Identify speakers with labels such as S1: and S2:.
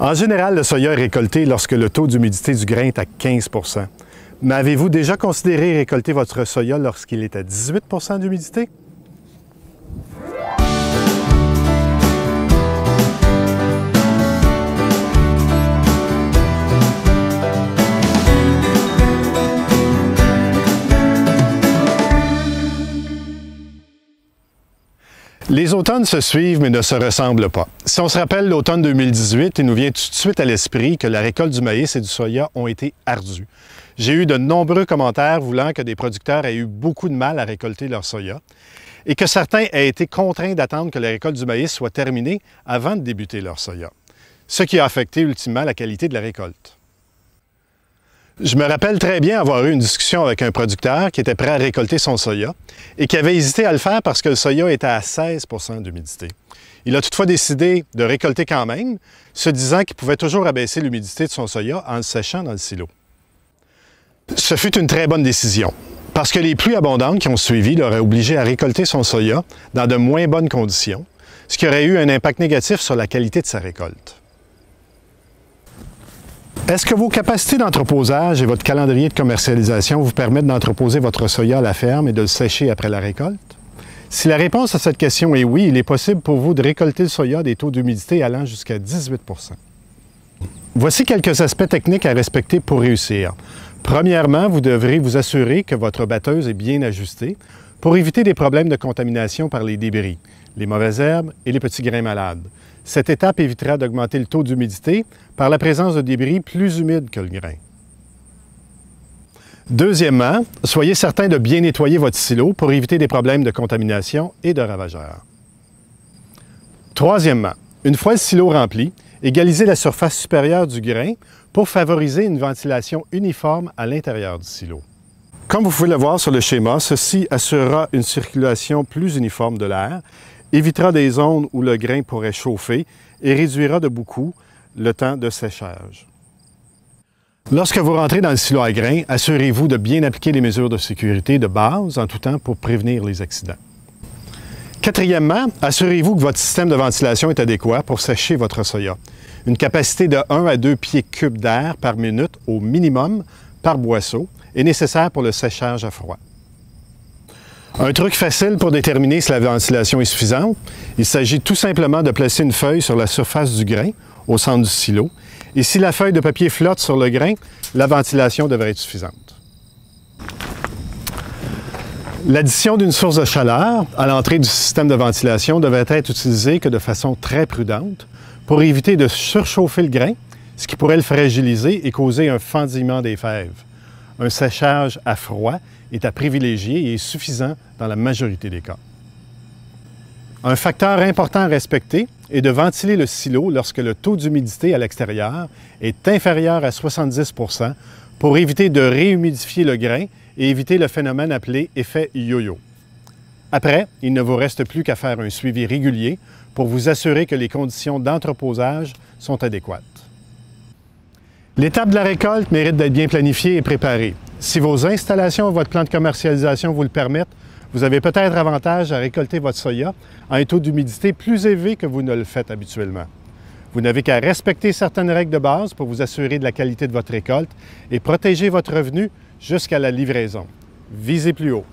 S1: En général, le soya est récolté lorsque le taux d'humidité du grain est à 15 Mais avez-vous déjà considéré récolter votre soya lorsqu'il est à 18 d'humidité? Les automnes se suivent mais ne se ressemblent pas. Si on se rappelle l'automne 2018, il nous vient tout de suite à l'esprit que la récolte du maïs et du soya ont été ardues. J'ai eu de nombreux commentaires voulant que des producteurs aient eu beaucoup de mal à récolter leur soya et que certains aient été contraints d'attendre que la récolte du maïs soit terminée avant de débuter leur soya, ce qui a affecté ultimement la qualité de la récolte. Je me rappelle très bien avoir eu une discussion avec un producteur qui était prêt à récolter son soya et qui avait hésité à le faire parce que le soya était à 16 d'humidité. Il a toutefois décidé de récolter quand même, se disant qu'il pouvait toujours abaisser l'humidité de son soya en le séchant dans le silo. Ce fut une très bonne décision parce que les pluies abondantes qui ont suivi l'auraient obligé à récolter son soya dans de moins bonnes conditions, ce qui aurait eu un impact négatif sur la qualité de sa récolte. Est-ce que vos capacités d'entreposage et votre calendrier de commercialisation vous permettent d'entreposer votre soya à la ferme et de le sécher après la récolte? Si la réponse à cette question est oui, il est possible pour vous de récolter le soya à des taux d'humidité allant jusqu'à 18 Voici quelques aspects techniques à respecter pour réussir. Premièrement, vous devrez vous assurer que votre batteuse est bien ajustée pour éviter des problèmes de contamination par les débris, les mauvaises herbes et les petits grains malades. Cette étape évitera d'augmenter le taux d'humidité par la présence de débris plus humides que le grain. Deuxièmement, soyez certain de bien nettoyer votre silo pour éviter des problèmes de contamination et de ravageurs. Troisièmement, une fois le silo rempli, égalisez la surface supérieure du grain pour favoriser une ventilation uniforme à l'intérieur du silo. Comme vous pouvez le voir sur le schéma, ceci assurera une circulation plus uniforme de l'air évitera des zones où le grain pourrait chauffer et réduira de beaucoup le temps de séchage. Lorsque vous rentrez dans le silo à grains, assurez-vous de bien appliquer les mesures de sécurité de base en tout temps pour prévenir les accidents. Quatrièmement, assurez-vous que votre système de ventilation est adéquat pour sécher votre soya. Une capacité de 1 à 2 pieds cubes d'air par minute au minimum par boisseau est nécessaire pour le séchage à froid. Un truc facile pour déterminer si la ventilation est suffisante, il s'agit tout simplement de placer une feuille sur la surface du grain, au centre du silo, et si la feuille de papier flotte sur le grain, la ventilation devrait être suffisante. L'addition d'une source de chaleur à l'entrée du système de ventilation devrait être utilisée que de façon très prudente pour éviter de surchauffer le grain, ce qui pourrait le fragiliser et causer un fendillement des fèves, un séchage à froid est à privilégier et est suffisant dans la majorité des cas. Un facteur important à respecter est de ventiler le silo lorsque le taux d'humidité à l'extérieur est inférieur à 70 pour éviter de réhumidifier le grain et éviter le phénomène appelé effet yo-yo. Après, il ne vous reste plus qu'à faire un suivi régulier pour vous assurer que les conditions d'entreposage sont adéquates. L'étape de la récolte mérite d'être bien planifiée et préparée. Si vos installations, votre plan de commercialisation vous le permettent, vous avez peut-être avantage à récolter votre soya à un taux d'humidité plus élevé que vous ne le faites habituellement. Vous n'avez qu'à respecter certaines règles de base pour vous assurer de la qualité de votre récolte et protéger votre revenu jusqu'à la livraison. Visez plus haut.